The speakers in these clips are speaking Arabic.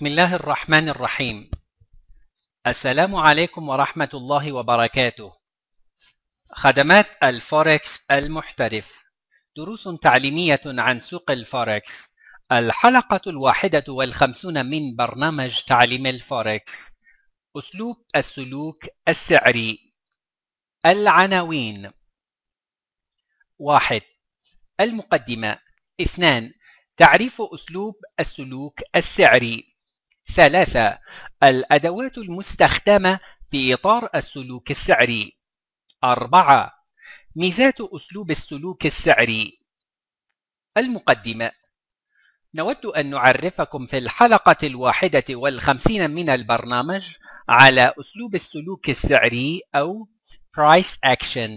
بسم الله الرحمن الرحيم السلام عليكم ورحمة الله وبركاته خدمات الفوركس المحترف دروس تعليمية عن سوق الفوركس الحلقة الواحدة والخمسون من برنامج تعليم الفوركس أسلوب السلوك السعري العناوين واحد المقدمة اثنان تعريف أسلوب السلوك السعري ثلاثة الأدوات المستخدمة في إطار السلوك السعري أربعة ميزات أسلوب السلوك السعري المقدمة نود أن نعرفكم في الحلقة الواحدة والخمسين من البرنامج على أسلوب السلوك السعري أو Price Action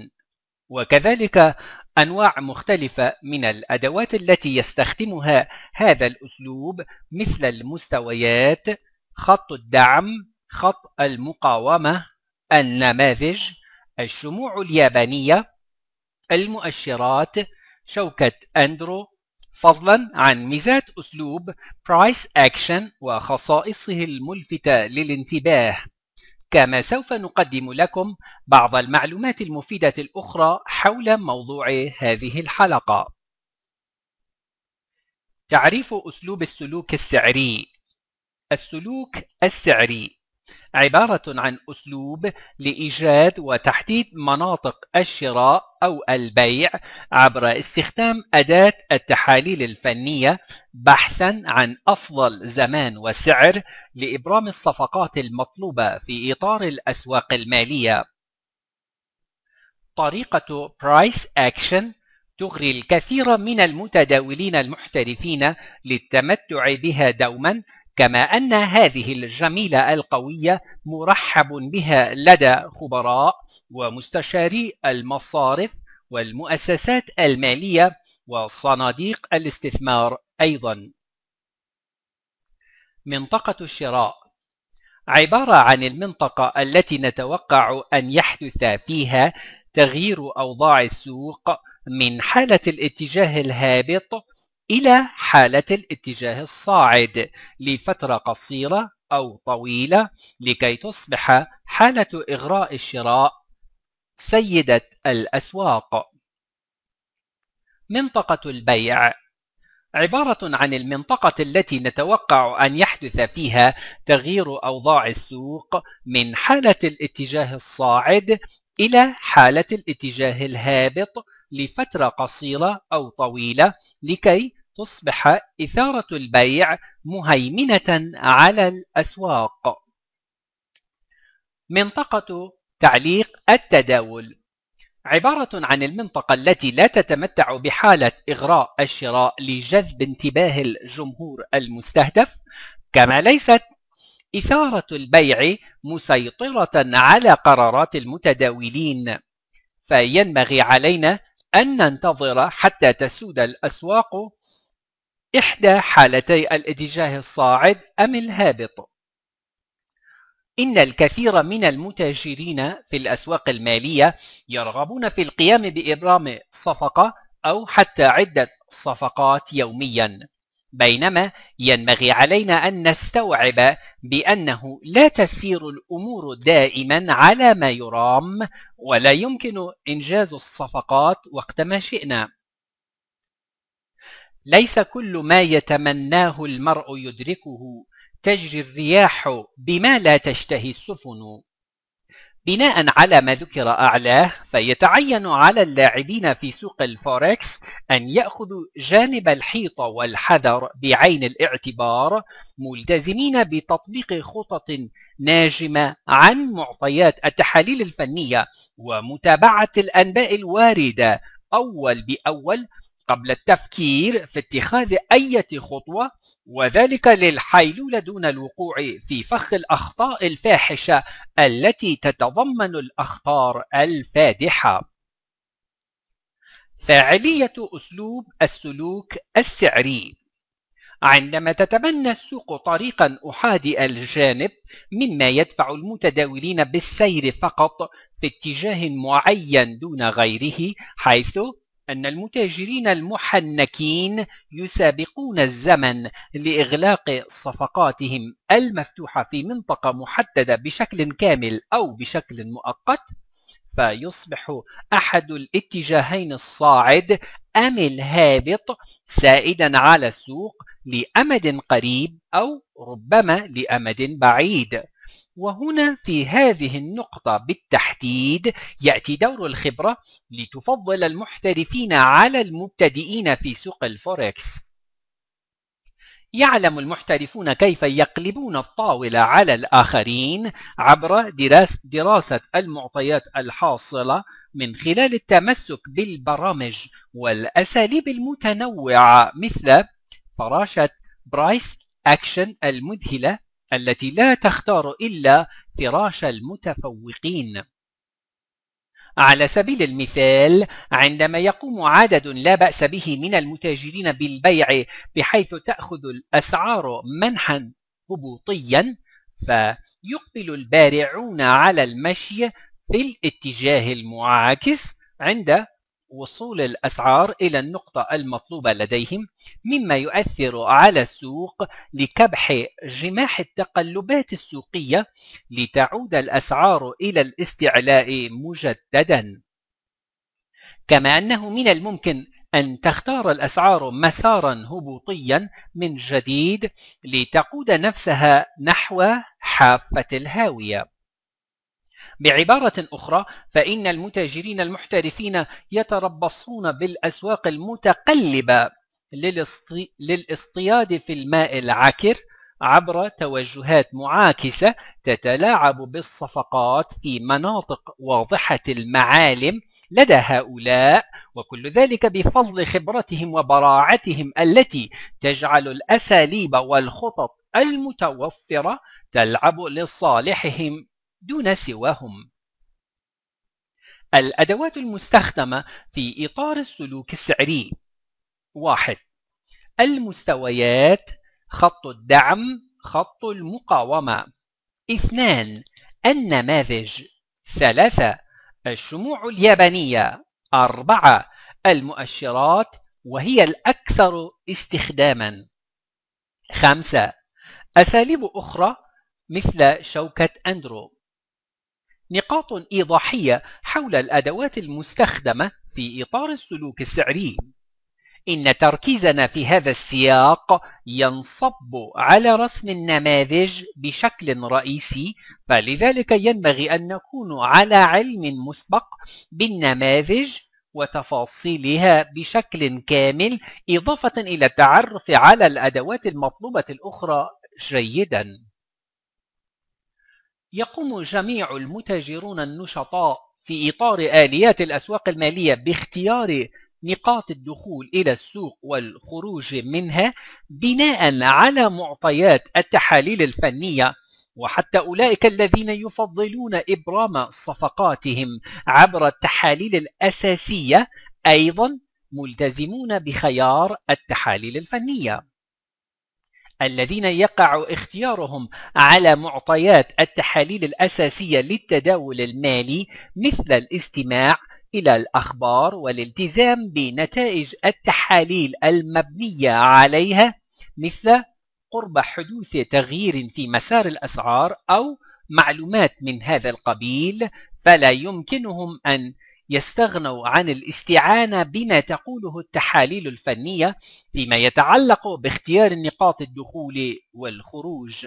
وكذلك أنواع مختلفة من الأدوات التي يستخدمها هذا الأسلوب مثل المستويات، خط الدعم، خط المقاومة، النماذج، الشموع اليابانية، المؤشرات، شوكة أندرو، فضلا عن ميزات أسلوب برايس أكشن وخصائصه الملفتة للانتباه كما سوف نقدم لكم بعض المعلومات المفيدة الأخرى حول موضوع هذه الحلقة تعريف أسلوب السلوك السعري السلوك السعري عبارة عن أسلوب لإيجاد وتحديد مناطق الشراء أو البيع عبر استخدام أداة التحاليل الفنية بحثاً عن أفضل زمان وسعر لإبرام الصفقات المطلوبة في إطار الأسواق المالية. طريقة Price Action تغري الكثير من المتداولين المحترفين للتمتع بها دوما كما أن هذه الجميلة القوية مرحب بها لدى خبراء ومستشاري المصارف والمؤسسات المالية وصناديق الاستثمار أيضا منطقة الشراء عبارة عن المنطقة التي نتوقع أن يحدث فيها تغيير أوضاع السوق من حالة الاتجاه الهابط إلى حالة الاتجاه الصاعد لفترة قصيرة أو طويلة لكي تصبح حالة إغراء الشراء سيدة الأسواق منطقة البيع عبارة عن المنطقة التي نتوقع أن يحدث فيها تغيير أوضاع السوق من حالة الاتجاه الصاعد إلى حالة الاتجاه الهابط لفترة قصيرة أو طويلة لكي تصبح إثارة البيع مهيمنة على الأسواق منطقة تعليق التداول عبارة عن المنطقة التي لا تتمتع بحالة إغراء الشراء لجذب انتباه الجمهور المستهدف كما ليست إثارة البيع مسيطرة على قرارات المتداولين فينبغي علينا أن ننتظر حتى تسود الأسواق إحدى حالتي الاتجاه الصاعد أم الهابط إن الكثير من المتاجرين في الأسواق المالية يرغبون في القيام بإبرام صفقة أو حتى عدة صفقات يومياً بينما ينبغي علينا أن نستوعب بأنه لا تسير الأمور دائما على ما يرام ولا يمكن إنجاز الصفقات وقتما شئنا ليس كل ما يتمناه المرء يدركه تجري الرياح بما لا تشتهي السفن بناء على ما ذكر أعلاه فيتعين على اللاعبين في سوق الفوركس أن يأخذوا جانب الحيطة والحذر بعين الاعتبار ملتزمين بتطبيق خطط ناجمة عن معطيات التحاليل الفنية ومتابعة الأنباء الواردة أول بأول قبل التفكير في اتخاذ أي خطوة وذلك للحيلولة دون الوقوع في فخ الأخطاء الفاحشة التي تتضمن الأخطار الفادحة فاعلية أسلوب السلوك السعري عندما تتبنى السوق طريقا أحادي الجانب مما يدفع المتداولين بالسير فقط في اتجاه معين دون غيره حيث أن المتاجرين المحنكين يسابقون الزمن لإغلاق صفقاتهم المفتوحة في منطقة محددة بشكل كامل أو بشكل مؤقت فيصبح أحد الاتجاهين الصاعد أم الهابط سائدا على السوق لأمد قريب أو ربما لأمد بعيد وهنا في هذه النقطة بالتحديد يأتي دور الخبرة لتفضل المحترفين على المبتدئين في سوق الفوركس يعلم المحترفون كيف يقلبون الطاولة على الآخرين عبر دراس دراسة المعطيات الحاصلة من خلال التمسك بالبرامج والأساليب المتنوعة مثل فراشة برايس أكشن المذهلة التي لا تختار إلا فراش المتفوقين على سبيل المثال عندما يقوم عدد لا بأس به من المتاجرين بالبيع بحيث تأخذ الأسعار منحا هبوطيا فيقبل البارعون على المشي في الاتجاه المعاكس عند وصول الأسعار إلى النقطة المطلوبة لديهم مما يؤثر على السوق لكبح جماح التقلبات السوقية لتعود الأسعار إلى الاستعلاء مجددا كما أنه من الممكن أن تختار الأسعار مسارا هبوطيا من جديد لتقود نفسها نحو حافة الهاوية بعبارة أخرى فإن المتاجرين المحترفين يتربصون بالأسواق المتقلبة للاصطياد في الماء العكر عبر توجهات معاكسة تتلاعب بالصفقات في مناطق واضحة المعالم لدى هؤلاء وكل ذلك بفضل خبرتهم وبراعتهم التي تجعل الأساليب والخطط المتوفرة تلعب لصالحهم دون سواهم الأدوات المستخدمة في إطار السلوك السعري واحد المستويات خط الدعم خط المقاومة اثنان النماذج ثلاثة الشموع اليابانية أربعة المؤشرات وهي الأكثر استخداماً خمسة أساليب أخرى مثل شوكة أندرو نقاط إيضاحية حول الأدوات المستخدمة في إطار السلوك السعري إن تركيزنا في هذا السياق ينصب على رسم النماذج بشكل رئيسي فلذلك ينبغي أن نكون على علم مسبق بالنماذج وتفاصيلها بشكل كامل إضافة إلى التعرف على الأدوات المطلوبة الأخرى جيداً يقوم جميع المتاجرون النشطاء في إطار آليات الأسواق المالية باختيار نقاط الدخول إلى السوق والخروج منها بناء على معطيات التحاليل الفنية وحتى أولئك الذين يفضلون إبرام صفقاتهم عبر التحاليل الأساسية أيضا ملتزمون بخيار التحاليل الفنية الذين يقع اختيارهم على معطيات التحاليل الأساسية للتداول المالي مثل الاستماع إلى الأخبار والالتزام بنتائج التحاليل المبنية عليها مثل قرب حدوث تغيير في مسار الأسعار أو معلومات من هذا القبيل فلا يمكنهم أن يستغنوا عن الاستعانة بما تقوله التحاليل الفنية فيما يتعلق باختيار نقاط الدخول والخروج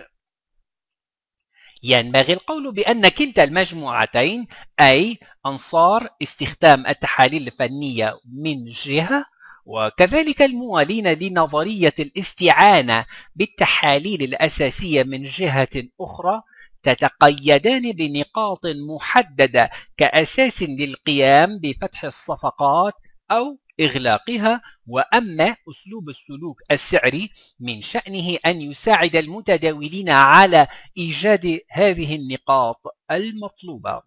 ينبغي القول بأن كلتا المجموعتين أي أنصار استخدام التحاليل الفنية من جهة وكذلك الموالين لنظرية الاستعانة بالتحاليل الأساسية من جهة أخرى تتقيدان بنقاط محددة كأساس للقيام بفتح الصفقات أو إغلاقها وأما أسلوب السلوك السعري من شأنه أن يساعد المتداولين على إيجاد هذه النقاط المطلوبة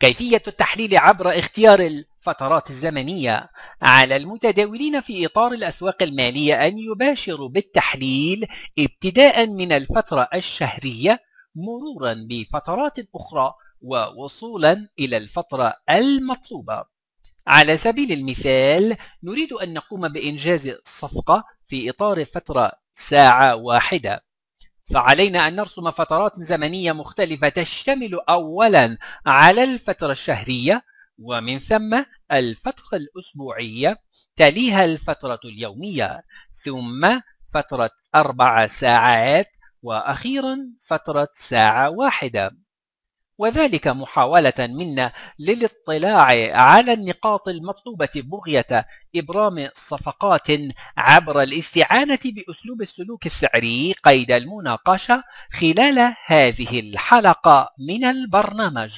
كيفية التحليل عبر اختيار الفترات الزمنية على المتداولين في إطار الأسواق المالية أن يباشروا بالتحليل ابتداء من الفترة الشهرية مرورا بفترات أخرى ووصولا إلى الفترة المطلوبة على سبيل المثال نريد أن نقوم بإنجاز صفقة في إطار فترة ساعة واحدة فعلينا أن نرسم فترات زمنية مختلفة تشتمل أولا على الفترة الشهرية ومن ثم الفترة الأسبوعية تليها الفترة اليومية ثم فترة أربع ساعات وأخيرا فترة ساعة واحدة وذلك محاولة منا للاطلاع على النقاط المطلوبة بغية إبرام صفقات عبر الاستعانة بأسلوب السلوك السعري قيد المناقشة خلال هذه الحلقة من البرنامج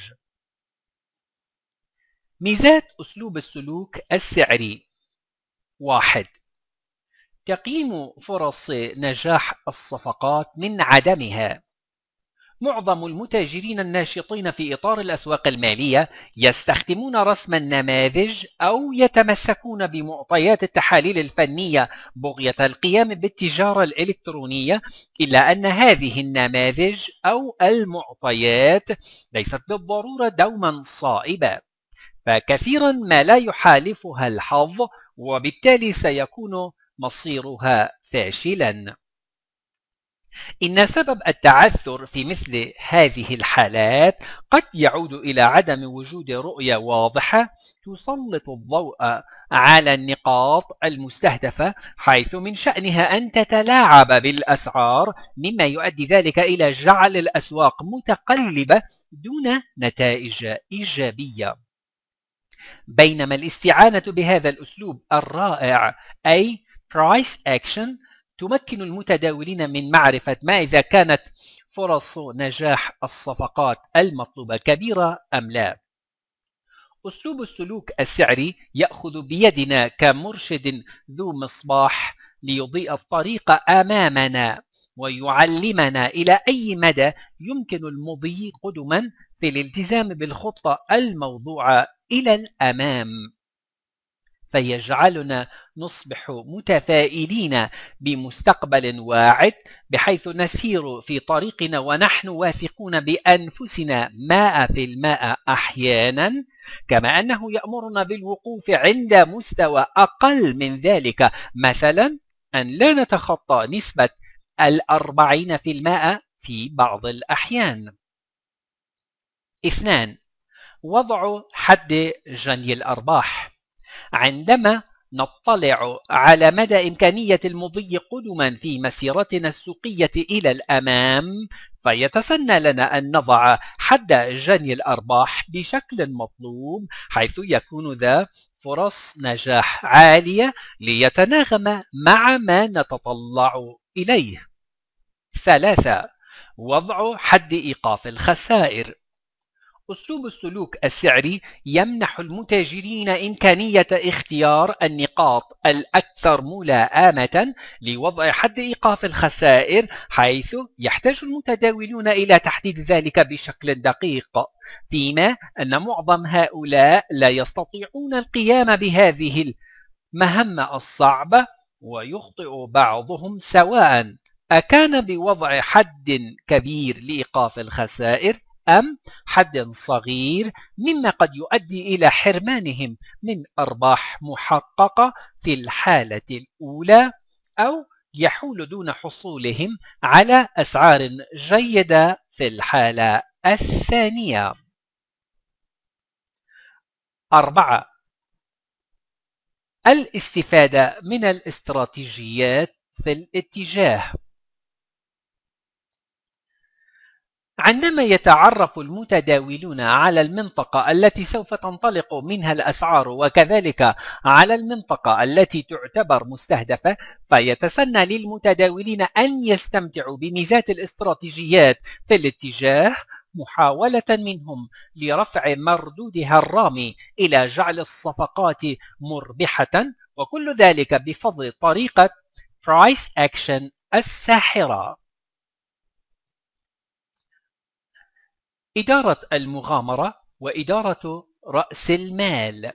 ميزات أسلوب السلوك السعري واحد تقييم فرص نجاح الصفقات من عدمها معظم المتاجرين الناشطين في إطار الأسواق المالية يستخدمون رسم النماذج أو يتمسكون بمعطيات التحاليل الفنية بغية القيام بالتجارة الإلكترونية إلا أن هذه النماذج أو المعطيات ليست بالضرورة دوما صائبة فكثيرا ما لا يحالفها الحظ وبالتالي سيكون مصيرها فاشلا إن سبب التعثر في مثل هذه الحالات قد يعود إلى عدم وجود رؤية واضحة تسلط الضوء على النقاط المستهدفة حيث من شأنها أن تتلاعب بالأسعار مما يؤدي ذلك إلى جعل الأسواق متقلبة دون نتائج إيجابية بينما الاستعانة بهذا الأسلوب الرائع أي price action تمكن المتداولين من معرفة ما إذا كانت فرص نجاح الصفقات المطلوبة كبيرة أم لا أسلوب السلوك السعري يأخذ بيدنا كمرشد ذو مصباح ليضيء الطريق أمامنا ويعلمنا إلى أي مدى يمكن المضي قدما في الالتزام بالخطة الموضوعة إلى الأمام فيجعلنا نصبح متفائلين بمستقبل واعد بحيث نسير في طريقنا ونحن واثقون بأنفسنا ماء في الماء أحيانا كما أنه يأمرنا بالوقوف عند مستوى أقل من ذلك مثلا أن لا نتخطى نسبة الأربعين في الماء في بعض الأحيان اثنان وضع حد جني الأرباح عندما نطلع على مدى إمكانية المضي قدما في مسيرتنا السوقية إلى الأمام فيتسنى لنا أن نضع حد جني الأرباح بشكل مطلوب حيث يكون ذا فرص نجاح عالية ليتناغم مع ما نتطلع إليه ثلاثة وضع حد إيقاف الخسائر أسلوب السلوك السعري يمنح المتاجرين إمكانية اختيار النقاط الأكثر ملاءمة لوضع حد إيقاف الخسائر حيث يحتاج المتداولون إلى تحديد ذلك بشكل دقيق فيما أن معظم هؤلاء لا يستطيعون القيام بهذه المهمة الصعبة ويخطئ بعضهم سواء أكان بوضع حد كبير لإيقاف الخسائر أم حد صغير مما قد يؤدي إلى حرمانهم من أرباح محققة في الحالة الأولى أو يحول دون حصولهم على أسعار جيدة في الحالة الثانية أربعة الاستفادة من الاستراتيجيات في الاتجاه عندما يتعرف المتداولون على المنطقة التي سوف تنطلق منها الأسعار وكذلك على المنطقة التي تعتبر مستهدفة فيتسنى للمتداولين أن يستمتعوا بميزات الاستراتيجيات في الاتجاه محاولة منهم لرفع مردودها الرامي إلى جعل الصفقات مربحة وكل ذلك بفضل طريقة Price Action الساحرة إدارة المغامرة وإدارة رأس المال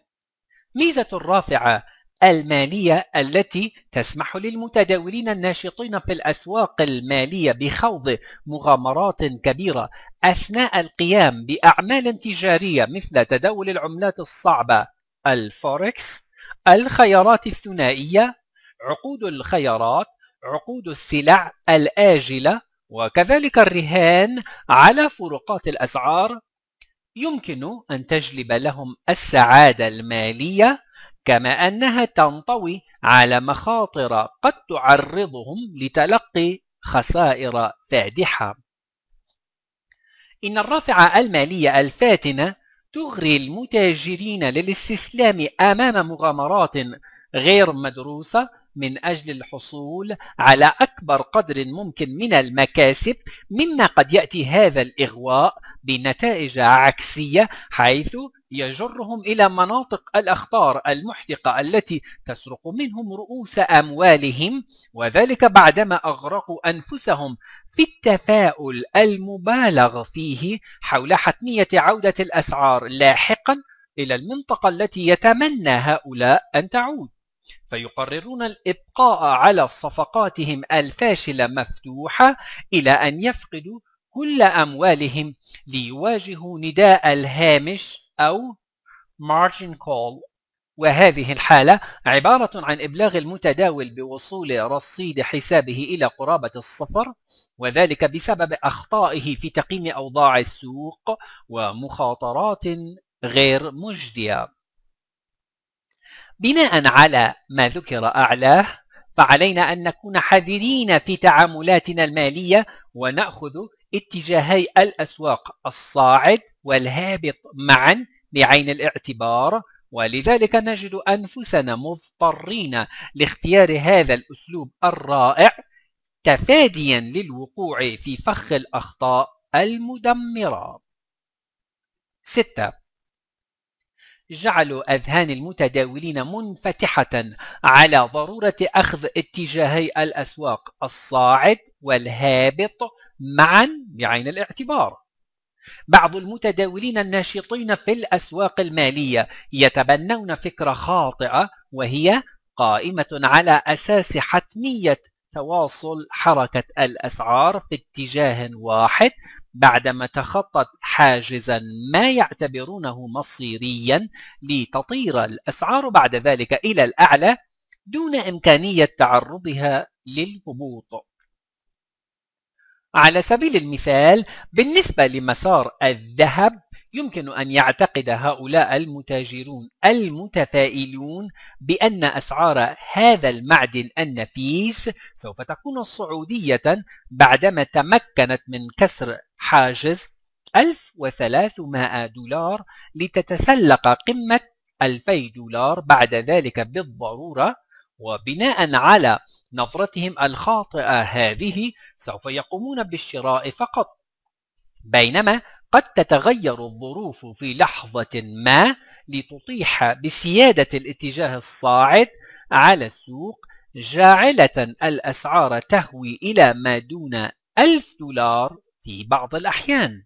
ميزة الرافعة المالية التي تسمح للمتداولين الناشطين في الأسواق المالية بخوض مغامرات كبيرة أثناء القيام بأعمال تجارية مثل تداول العملات الصعبة الفوركس الخيارات الثنائية عقود الخيارات عقود السلع الآجلة وكذلك الرهان على فروقات الأسعار يمكن أن تجلب لهم السعادة المالية كما أنها تنطوي على مخاطر قد تعرضهم لتلقي خسائر فادحة إن الرافعة المالية الفاتنة تغري المتاجرين للاستسلام أمام مغامرات غير مدروسة من أجل الحصول على أكبر قدر ممكن من المكاسب مما قد يأتي هذا الإغواء بنتائج عكسية حيث يجرهم إلى مناطق الأخطار المحدقة التي تسرق منهم رؤوس أموالهم وذلك بعدما أغرقوا أنفسهم في التفاؤل المبالغ فيه حول حتمية عودة الأسعار لاحقا إلى المنطقة التي يتمنى هؤلاء أن تعود فيقررون الإبقاء على صفقاتهم الفاشلة مفتوحة إلى أن يفقدوا كل أموالهم ليواجهوا نداء الهامش أو margin call وهذه الحالة عبارة عن إبلاغ المتداول بوصول رصيد حسابه إلى قرابة الصفر وذلك بسبب أخطائه في تقييم أوضاع السوق ومخاطرات غير مجدية بناء على ما ذكر أعلاه فعلينا أن نكون حذرين في تعاملاتنا المالية ونأخذ اتجاهي الأسواق الصاعد والهابط معا بعين الاعتبار ولذلك نجد أنفسنا مضطرين لاختيار هذا الأسلوب الرائع تفاديا للوقوع في فخ الأخطاء المدمرة 6 جعلوا أذهان المتداولين منفتحة على ضرورة أخذ اتجاهي الأسواق الصاعد والهابط معا بعين الاعتبار بعض المتداولين الناشطين في الأسواق المالية يتبنون فكرة خاطئة وهي قائمة على أساس حتمية تواصل حركة الأسعار في اتجاه واحد بعدما تخطت حاجزا ما يعتبرونه مصيريا لتطير الأسعار بعد ذلك إلى الأعلى دون إمكانية تعرضها للهبوط على سبيل المثال بالنسبة لمسار الذهب يمكن أن يعتقد هؤلاء المتاجرون المتفائلون بأن أسعار هذا المعدن النفيس سوف تكون صعودية بعدما تمكنت من كسر حاجز 1300 دولار لتتسلق قمة 2000 دولار بعد ذلك بالضرورة وبناء على نظرتهم الخاطئة هذه سوف يقومون بالشراء فقط بينما قد تتغير الظروف في لحظة ما لتطيح بسيادة الاتجاه الصاعد على السوق جاعلة الأسعار تهوي إلى ما دون ألف دولار في بعض الأحيان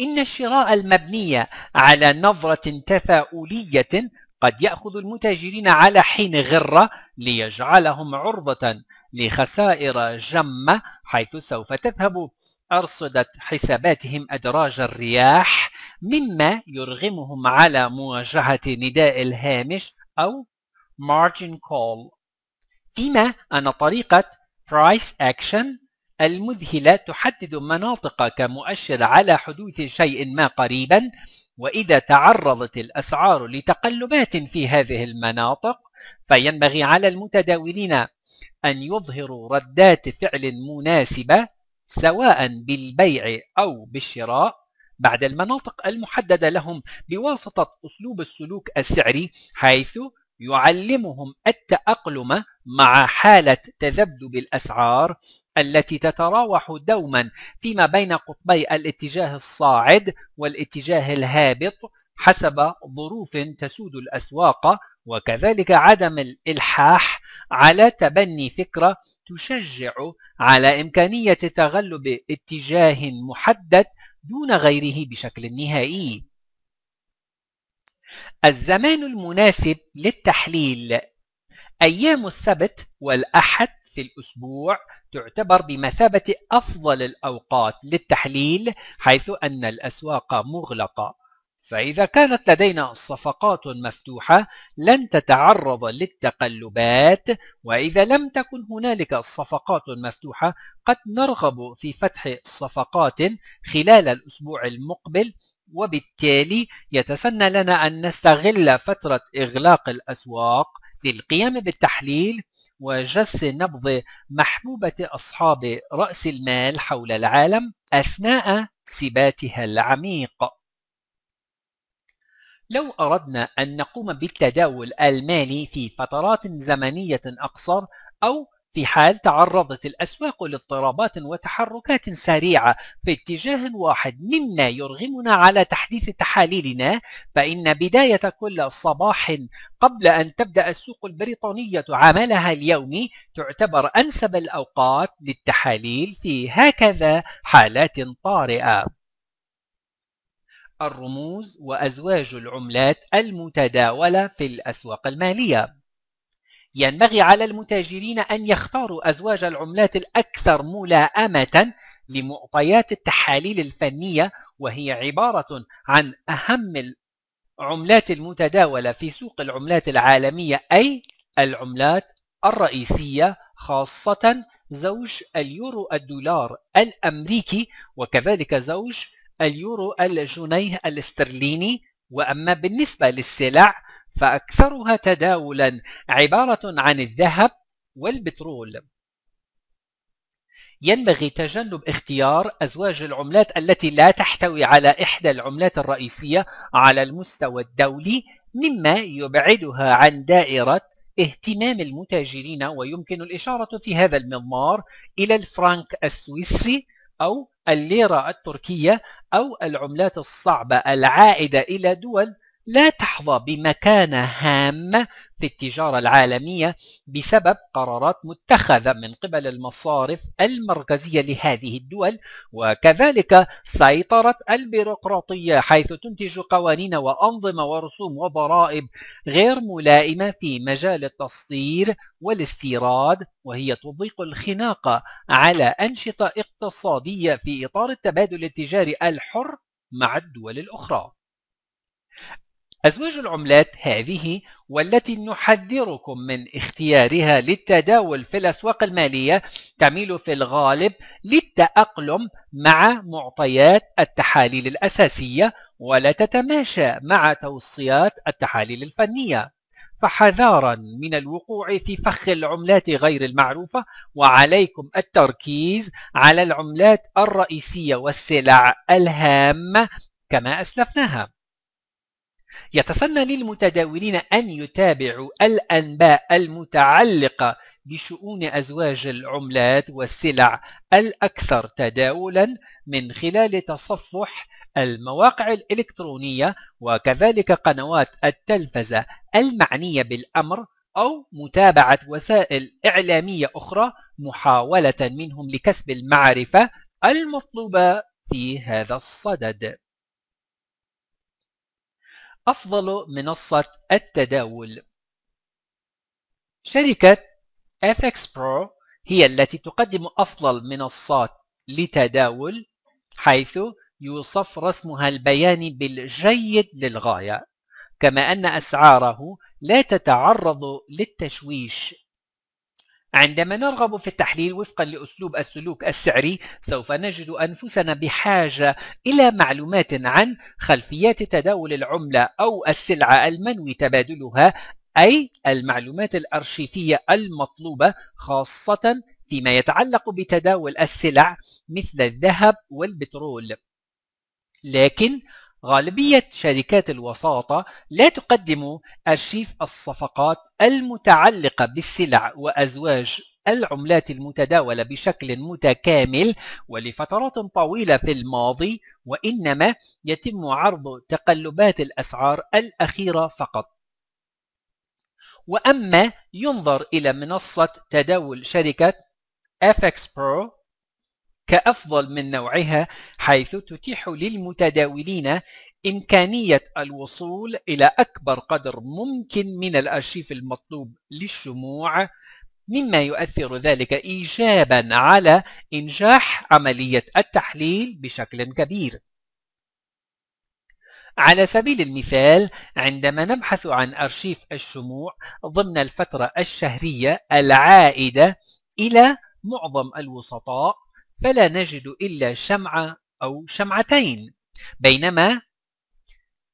إن الشراء المبني على نظرة تفاؤلية قد يأخذ المتاجرين على حين غرة ليجعلهم عرضة لخسائر جمة حيث سوف تذهب أرصدت حساباتهم أدراج الرياح مما يرغمهم على مواجهة نداء الهامش أو margin call فيما أن طريقة price action المذهلة تحدد مناطق كمؤشر على حدوث شيء ما قريبا وإذا تعرضت الأسعار لتقلبات في هذه المناطق فينبغي على المتداولين أن يظهروا ردات فعل مناسبة سواء بالبيع أو بالشراء بعد المناطق المحددة لهم بواسطة أسلوب السلوك السعري حيث يعلمهم التأقلم مع حالة تذبذب الأسعار التي تتراوح دوما فيما بين قطبي الاتجاه الصاعد والاتجاه الهابط حسب ظروف تسود الأسواق وكذلك عدم الإلحاح على تبني فكرة تشجع على إمكانية تغلب اتجاه محدد دون غيره بشكل نهائي الزمان المناسب للتحليل أيام السبت والأحد في الأسبوع تعتبر بمثابة أفضل الأوقات للتحليل حيث أن الأسواق مغلقة فإذا كانت لدينا صفقات مفتوحة لن تتعرض للتقلبات وإذا لم تكن هنالك صفقات مفتوحة قد نرغب في فتح صفقات خلال الأسبوع المقبل وبالتالي يتسنى لنا أن نستغل فترة إغلاق الأسواق للقيام بالتحليل وجس نبض محبوبة أصحاب رأس المال حول العالم أثناء سباتها العميق لو أردنا أن نقوم بالتداول المالي في فترات زمنية أقصر أو في حال تعرضت الأسواق لاضطرابات وتحركات سريعة في اتجاه واحد مما يرغمنا على تحديث تحاليلنا فإن بداية كل صباح قبل أن تبدأ السوق البريطانية عملها اليومي تعتبر أنسب الأوقات للتحاليل في هكذا حالات طارئة الرموز وأزواج العملات المتداولة في الأسواق المالية ينبغي على المتاجرين أن يختاروا أزواج العملات الأكثر ملاءمة لمعطيات التحاليل الفنية وهي عبارة عن أهم العملات المتداولة في سوق العملات العالمية أي العملات الرئيسية خاصة زوج اليورو الدولار الأمريكي وكذلك زوج اليورو الجنيه الاسترليني وأما بالنسبة للسلع فأكثرها تداولا عبارة عن الذهب والبترول ينبغي تجنب اختيار أزواج العملات التي لا تحتوي على إحدى العملات الرئيسية على المستوى الدولي مما يبعدها عن دائرة اهتمام المتاجرين ويمكن الإشارة في هذا المضمار إلى الفرنك السويسري أو الليرة التركية أو العملات الصعبة العائدة إلى دول لا تحظى بمكانة هامة في التجارة العالمية بسبب قرارات متخذة من قبل المصارف المركزية لهذه الدول وكذلك سيطرة البيروقراطية حيث تنتج قوانين وأنظمة ورسوم وضرائب غير ملائمة في مجال التصدير والاستيراد وهي تضيق الخناقة على أنشطة اقتصادية في إطار التبادل التجاري الحر مع الدول الأخرى أزواج العملات هذه والتي نحذركم من اختيارها للتداول في الأسواق المالية تميل في الغالب للتأقلم مع معطيات التحاليل الأساسية ولا تتماشى مع توصيات التحاليل الفنية فحذارا من الوقوع في فخ العملات غير المعروفة وعليكم التركيز على العملات الرئيسية والسلع الهامة كما أسلفناها يتسنى للمتداولين أن يتابعوا الأنباء المتعلقة بشؤون أزواج العملات والسلع الأكثر تداولا من خلال تصفح المواقع الإلكترونية وكذلك قنوات التلفزة المعنية بالأمر أو متابعة وسائل إعلامية أخرى محاولة منهم لكسب المعرفة المطلوبة في هذا الصدد أفضل منصة التداول شركة FX Pro هي التي تقدم أفضل منصات لتداول حيث يوصف رسمها البياني بالجيد للغاية كما أن أسعاره لا تتعرض للتشويش عندما نرغب في التحليل وفقا لأسلوب السلوك السعري سوف نجد أنفسنا بحاجة إلى معلومات عن خلفيات تداول العملة أو السلعة المنوي تبادلها أي المعلومات الأرشيفية المطلوبة خاصة فيما يتعلق بتداول السلع مثل الذهب والبترول لكن غالبية شركات الوساطة لا تقدم أرشيف الصفقات المتعلقة بالسلع وأزواج العملات المتداولة بشكل متكامل ولفترات طويلة في الماضي وإنما يتم عرض تقلبات الأسعار الأخيرة فقط وأما ينظر إلى منصة تداول شركة FX Pro كأفضل من نوعها حيث تتيح للمتداولين إمكانية الوصول إلى أكبر قدر ممكن من الأرشيف المطلوب للشموع مما يؤثر ذلك إيجابا على إنجاح عملية التحليل بشكل كبير على سبيل المثال عندما نبحث عن أرشيف الشموع ضمن الفترة الشهرية العائدة إلى معظم الوسطاء فلا نجد إلا شمعة أو شمعتين بينما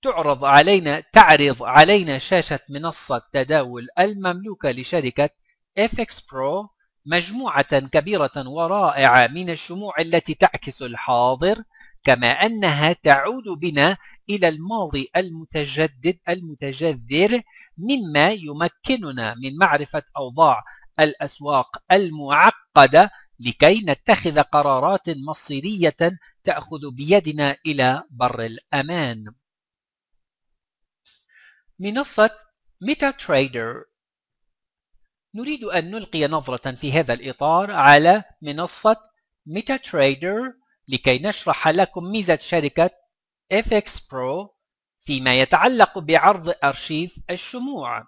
تعرض علينا تعرض علينا شاشة منصة تداول المملوكة لشركة FX Pro مجموعة كبيرة ورائعة من الشموع التي تعكس الحاضر كما أنها تعود بنا إلى الماضي المتجدد المتجذر مما يمكننا من معرفة أوضاع الأسواق المعقدة لكي نتخذ قرارات مصيرية تأخذ بيدنا إلى بر الأمان. منصة ميتا تريدر نريد أن نلقي نظرة في هذا الإطار على منصة ميتا تريدر لكي نشرح لكم ميزة شركة FX Pro فيما يتعلق بعرض أرشيف الشموع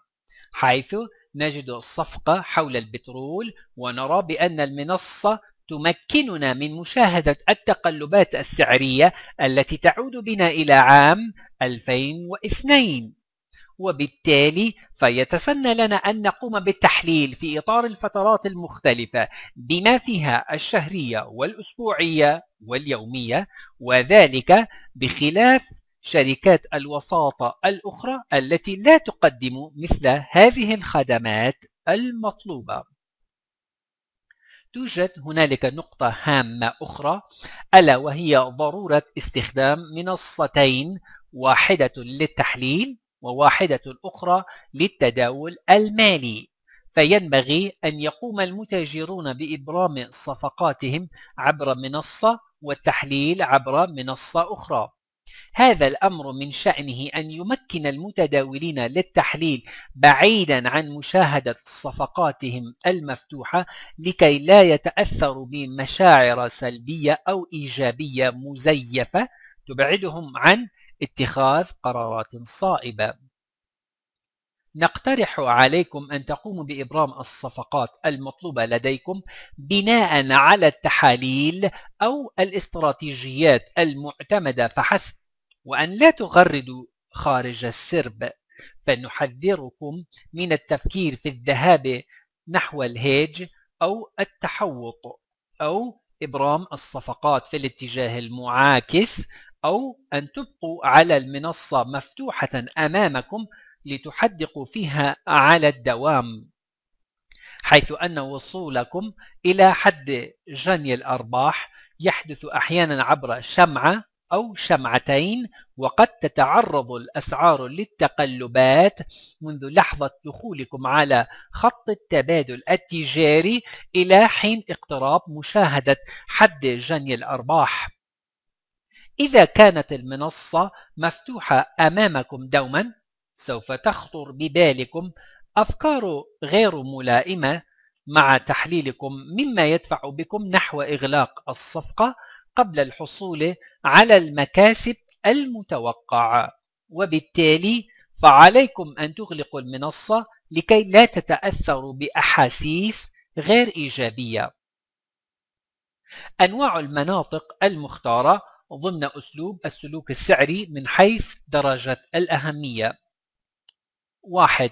حيث نجد الصفقة حول البترول ونرى بأن المنصة تمكننا من مشاهدة التقلبات السعرية التي تعود بنا إلى عام 2002 وبالتالي فيتسنى لنا أن نقوم بالتحليل في إطار الفترات المختلفة بما فيها الشهرية والأسبوعية واليومية وذلك بخلاف شركات الوساطة الأخرى التي لا تقدم مثل هذه الخدمات المطلوبة توجد هنالك نقطة هامة أخرى ألا وهي ضرورة استخدام منصتين واحدة للتحليل وواحدة أخرى للتداول المالي فينبغي أن يقوم المتاجرون بإبرام صفقاتهم عبر منصة والتحليل عبر منصة أخرى هذا الأمر من شأنه أن يمكن المتداولين للتحليل بعيدا عن مشاهدة صفقاتهم المفتوحة لكي لا يتأثروا بمشاعر سلبية أو إيجابية مزيفة تبعدهم عن اتخاذ قرارات صائبة نقترح عليكم أن تقوموا بإبرام الصفقات المطلوبة لديكم بناء على التحاليل أو الاستراتيجيات المعتمدة فحسب وأن لا تغردوا خارج السرب فنحذركم من التفكير في الذهاب نحو الهيج أو التحوط أو إبرام الصفقات في الاتجاه المعاكس أو أن تبقوا على المنصة مفتوحة أمامكم لتحدقوا فيها على الدوام حيث أن وصولكم إلى حد جني الأرباح يحدث أحيانا عبر شمعة أو شمعتين وقد تتعرض الأسعار للتقلبات منذ لحظة دخولكم على خط التبادل التجاري إلى حين اقتراب مشاهدة حد جني الأرباح إذا كانت المنصة مفتوحة أمامكم دوما سوف تخطر ببالكم أفكار غير ملائمة مع تحليلكم مما يدفع بكم نحو إغلاق الصفقة قبل الحصول على المكاسب المتوقعة وبالتالي فعليكم أن تغلقوا المنصة لكي لا تتأثروا بأحاسيس غير إيجابية أنواع المناطق المختارة ضمن أسلوب السلوك السعري من حيث درجة الأهمية واحد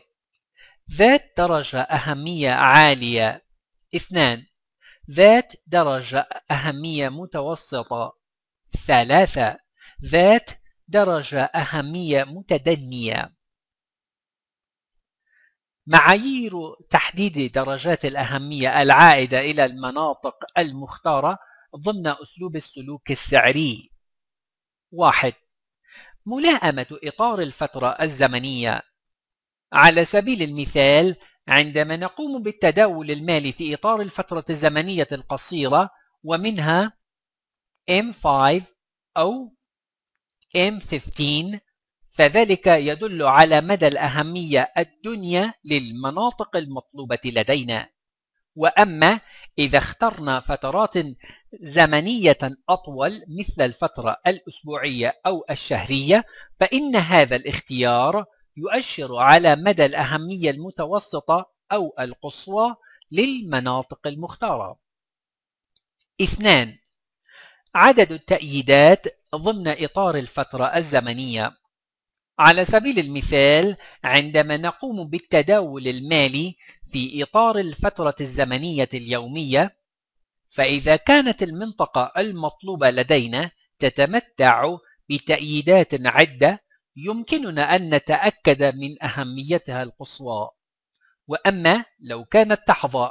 ذات درجة أهمية عالية اثنان ذات درجة أهمية متوسطة ثلاثة ذات درجة أهمية متدنية معايير تحديد درجات الأهمية العائدة إلى المناطق المختارة ضمن أسلوب السلوك السعري واحد ملاءمة إطار الفترة الزمنية على سبيل المثال عندما نقوم بالتداول المالي في إطار الفترة الزمنية القصيرة ومنها M5 أو M15 فذلك يدل على مدى الأهمية الدنيا للمناطق المطلوبة لدينا وأما إذا اخترنا فترات زمنية أطول مثل الفترة الأسبوعية أو الشهرية فإن هذا الاختيار يؤشر على مدى الأهمية المتوسطة أو القصوى للمناطق المختارة. اثنان عدد التأييدات ضمن إطار الفترة الزمنية على سبيل المثال عندما نقوم بالتداول المالي في إطار الفترة الزمنية اليومية فإذا كانت المنطقة المطلوبة لدينا تتمتع بتأييدات عدة يمكننا أن نتأكد من أهميتها القصوى وأما لو كانت تحظى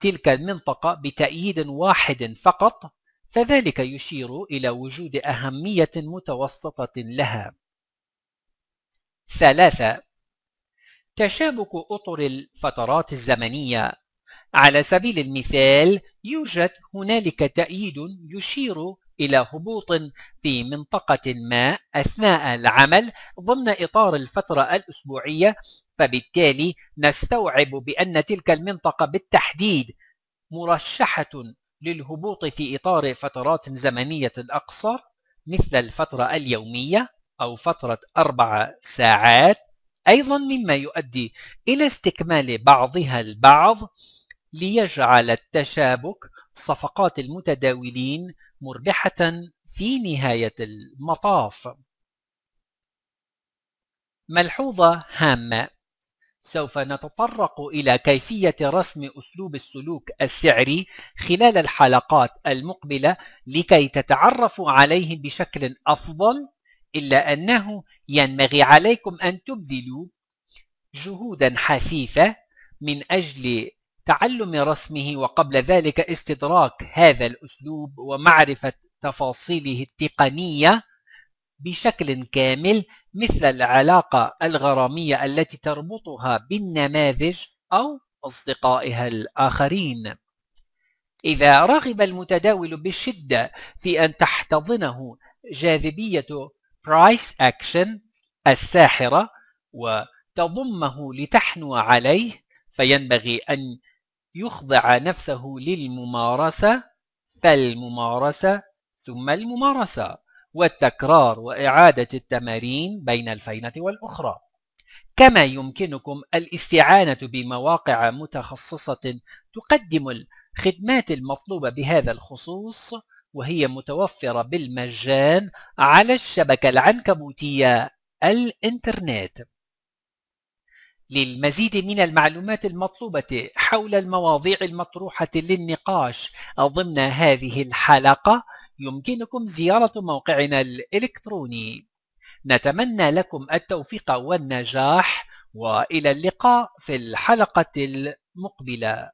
تلك المنطقة بتأييد واحد فقط فذلك يشير إلى وجود أهمية متوسطة لها ثلاثة تشابك أطر الفترات الزمنية على سبيل المثال يوجد هنالك تأييد يشير إلى هبوط في منطقة ما أثناء العمل ضمن إطار الفترة الأسبوعية فبالتالي نستوعب بأن تلك المنطقة بالتحديد مرشحة للهبوط في إطار فترات زمنية أقصر مثل الفترة اليومية أو فترة أربع ساعات أيضا مما يؤدي إلى استكمال بعضها البعض ليجعل التشابك صفقات المتداولين مربحة في نهاية المطاف ملحوظة هامة سوف نتطرق إلى كيفية رسم أسلوب السلوك السعري خلال الحلقات المقبلة لكي تتعرفوا عليه بشكل أفضل إلا أنه ينبغي عليكم أن تبذلوا جهودا حثيثة من أجل تعلم رسمه وقبل ذلك استدراك هذا الأسلوب ومعرفة تفاصيله التقنية بشكل كامل مثل العلاقة الغرامية التي تربطها بالنماذج أو أصدقائها الآخرين إذا رغب المتداول بشدة في أن تحتضنه جاذبية برايس أكشن الساحرة وتضمه لتحنو عليه فينبغي أن يخضع نفسه للممارسة فالممارسة ثم الممارسة والتكرار وإعادة التمارين بين الفينة والأخرى كما يمكنكم الاستعانة بمواقع متخصصة تقدم الخدمات المطلوبة بهذا الخصوص وهي متوفرة بالمجان على الشبكة العنكبوتية الإنترنت للمزيد من المعلومات المطلوبة حول المواضيع المطروحة للنقاش ضمن هذه الحلقة يمكنكم زيارة موقعنا الإلكتروني نتمنى لكم التوفيق والنجاح وإلى اللقاء في الحلقة المقبلة